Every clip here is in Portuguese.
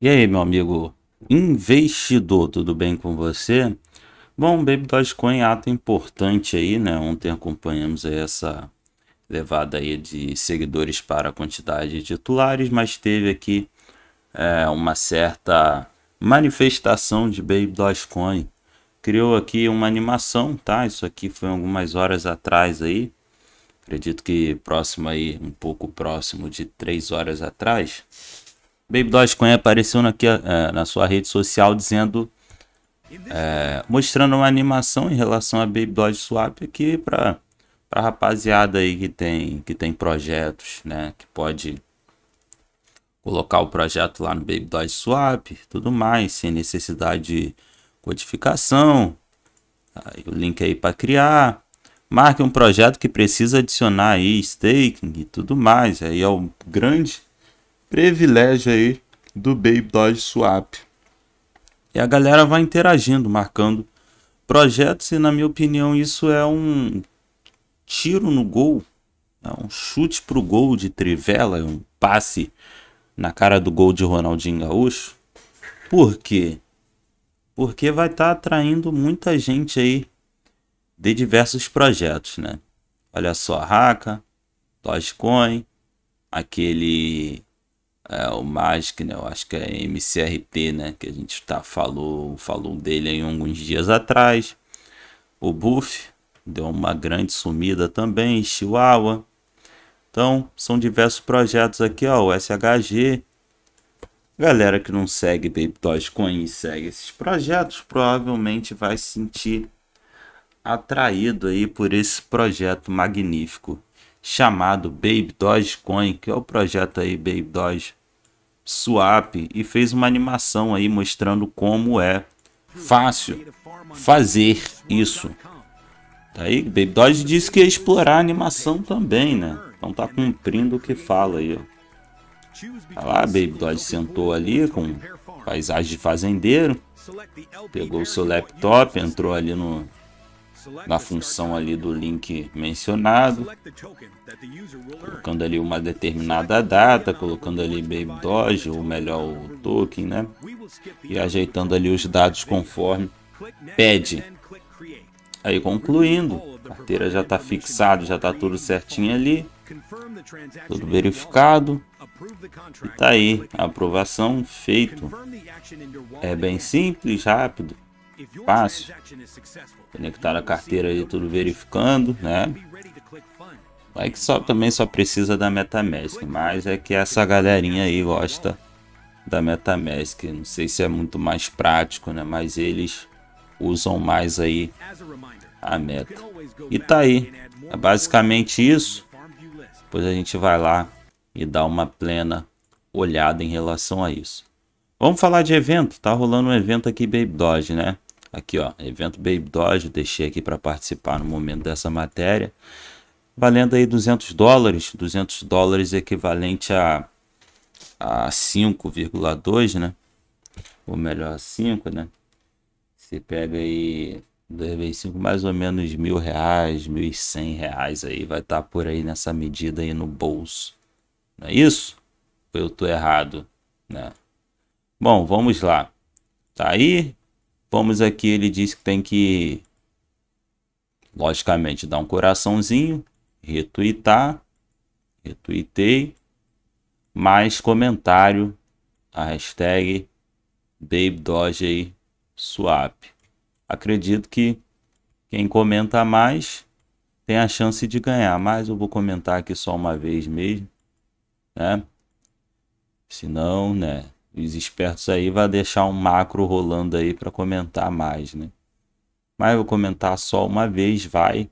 E aí, meu amigo investidor, tudo bem com você? Bom, Baby Dogecoin é ato importante aí, né? Ontem acompanhamos essa levada aí de seguidores para a quantidade de titulares, mas teve aqui é, uma certa manifestação de Baby Dogecoin. Criou aqui uma animação, tá? Isso aqui foi algumas horas atrás aí. Acredito que próximo aí, um pouco próximo de três horas atrás Baby Dogecoin apareceu na, eh, na sua rede social dizendo é, mostrando uma animação em relação a Baby Doge Swap aqui para para rapaziada aí que tem que tem projetos, né, que pode colocar o projeto lá no Baby Doge Swap, tudo mais, sem necessidade de codificação. Aí, o link aí para criar. Marque um projeto que precisa adicionar aí staking e tudo mais. Aí é o grande privilégio aí do Baby Dodge Swap. E a galera vai interagindo, marcando projetos, e na minha opinião, isso é um tiro no gol, é um chute pro gol de Trivela, é um passe na cara do gol de Ronaldinho Gaúcho. Por quê? Porque vai estar tá atraindo muita gente aí de diversos projetos, né? Olha só, Raka, Dogecoin, aquele é, o Magic, né? Eu acho que é MCRP, né? Que a gente tá, falou, falou dele aí alguns dias atrás. O Buff deu uma grande sumida também, Chihuahua. Então, são diversos projetos aqui, ó, o SHG. Galera que não segue Baby Dogecoin e segue esses projetos, provavelmente vai se sentir atraído aí por esse projeto magnífico chamado Baby Dogecoin, que é o projeto aí Baby Doge swap e fez uma animação aí mostrando como é fácil fazer isso. Tá aí, Baby Dodge disse que ia explorar a animação também, né? Então tá cumprindo o que fala aí. Tá lá, Baby Dodge sentou ali com paisagem de fazendeiro. Pegou o seu laptop, entrou ali no, na função ali do link mencionado, colocando ali uma determinada data, colocando ali Baby Doge, ou melhor, o token, né? E ajeitando ali os dados conforme pede. Aí concluindo, a carteira já está fixada, já está tudo certinho ali, tudo verificado. E tá aí, a aprovação feito. É bem simples, rápido. Fácil. Conectar a carteira aí, tudo verificando, né? Vai que só, também só precisa da Metamask, mas é que essa galerinha aí gosta da Metamask. Não sei se é muito mais prático, né? Mas eles usam mais aí a meta. E tá aí. É basicamente isso. Depois a gente vai lá e dá uma plena olhada em relação a isso. Vamos falar de evento. Tá rolando um evento aqui Baby Doge, né? Aqui, ó, evento Baby Dodge, deixei aqui para participar no momento dessa matéria. Valendo aí 200 dólares, 200 dólares equivalente a, a 5,2, né? Ou melhor, 5, né? Você pega aí 2 vezes 5, mais ou menos mil reais, mil e cem reais aí, vai estar tá por aí nessa medida aí no bolso. Não é isso? Ou eu tô errado, né? Bom, vamos lá. Tá aí, Vamos aqui, ele diz que tem que, logicamente, dar um coraçãozinho, retweetar, retuitei, mais comentário, a hashtag BabeDogeSwap. Acredito que quem comenta mais tem a chance de ganhar, mas eu vou comentar aqui só uma vez mesmo, né? não, né, os espertos aí vai deixar um macro rolando aí para comentar mais, né? Mas eu vou comentar só uma vez, vai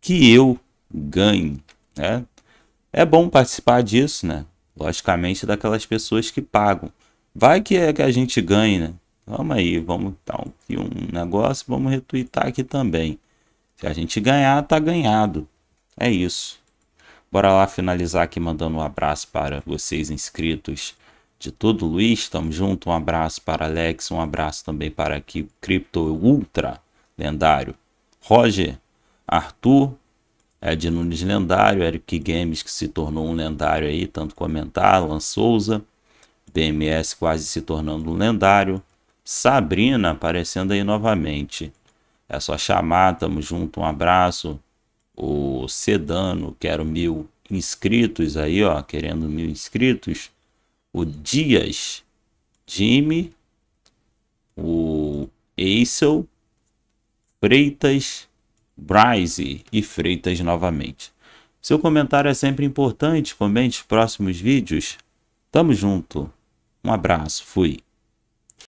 que eu ganhe, né? É bom participar disso, né? Logicamente daquelas pessoas que pagam. Vai que é que a gente ganhe, né? Vamos aí, vamos dar aqui um negócio, vamos retweetar aqui também. Se a gente ganhar, tá ganhado. É isso. Bora lá finalizar aqui mandando um abraço para vocês inscritos de tudo, Luiz. Tamo junto. Um abraço para Alex, um abraço também para aqui, Crypto Ultra, lendário. Roger, Arthur, Ed Nunes, lendário. Eric Games, que se tornou um lendário aí, tanto comentar. Alan Souza, BMS quase se tornando um lendário. Sabrina aparecendo aí novamente. É só chamar, tamo junto, um abraço. O Sedano, quero mil inscritos aí, ó, querendo mil inscritos o Dias, Jimmy, o Eisel, Freitas, Bryce e Freitas novamente. Seu comentário é sempre importante, comente os próximos vídeos. Tamo junto. Um abraço, fui.